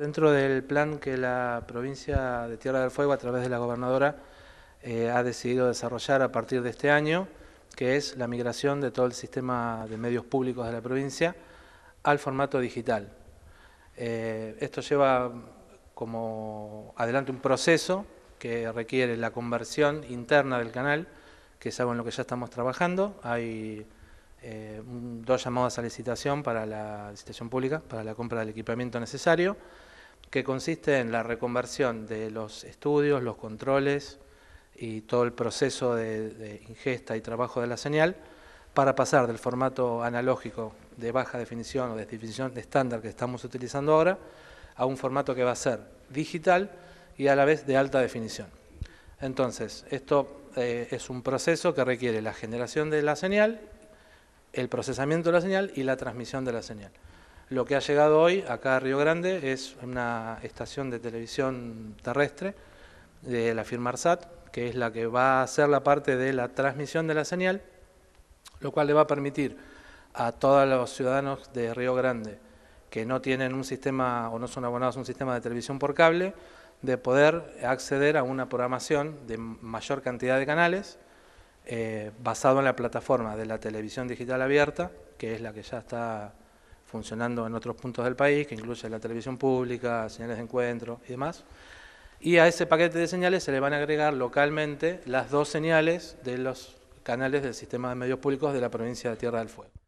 Dentro del plan que la provincia de Tierra del Fuego, a través de la gobernadora, eh, ha decidido desarrollar a partir de este año, que es la migración de todo el sistema de medios públicos de la provincia al formato digital. Eh, esto lleva como adelante un proceso que requiere la conversión interna del canal, que es algo en lo que ya estamos trabajando. Hay eh, dos llamadas a licitación para la licitación pública, para la compra del equipamiento necesario que consiste en la reconversión de los estudios, los controles y todo el proceso de, ingesta y trabajo de la señal para pasar del formato analógico de baja definición o de definición estándar que estamos utilizando ahora a un formato que va a ser digital y a la vez de alta definición. Entonces, esto eh, es un proceso que requiere la generación de la señal, el procesamiento de la señal y la transmisión de la señal. Lo que ha llegado hoy acá a Río Grande es una estación de televisión terrestre de la firma ARSAT, que es la que va a hacer la parte de la transmisión de la señal, lo cual le va a permitir a todos los ciudadanos de Río Grande que no tienen un sistema o no son abonados a un sistema de televisión por cable, de poder acceder a una programación de mayor cantidad de canales eh, basado en la plataforma de la televisión digital abierta, que es la que ya está funcionando en otros puntos del país, que incluye la televisión pública, señales de encuentro y demás. Y a ese paquete de señales se le van a agregar localmente las dos señales de los canales del sistema de medios públicos de la provincia de Tierra del Fuego.